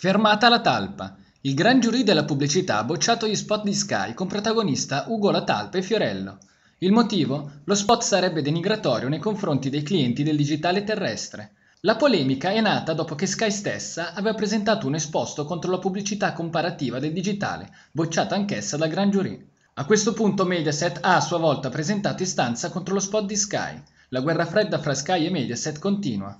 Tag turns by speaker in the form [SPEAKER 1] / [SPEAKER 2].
[SPEAKER 1] Fermata la talpa. Il gran giurì della pubblicità ha bocciato gli spot di Sky con protagonista Ugo La Talpa e Fiorello. Il motivo? Lo spot sarebbe denigratorio nei confronti dei clienti del digitale terrestre. La polemica è nata dopo che Sky stessa aveva presentato un esposto contro la pubblicità comparativa del digitale, bocciata anch'essa dal gran giurì. A questo punto Mediaset ha a sua volta presentato istanza contro lo spot di Sky. La guerra fredda fra Sky e Mediaset continua.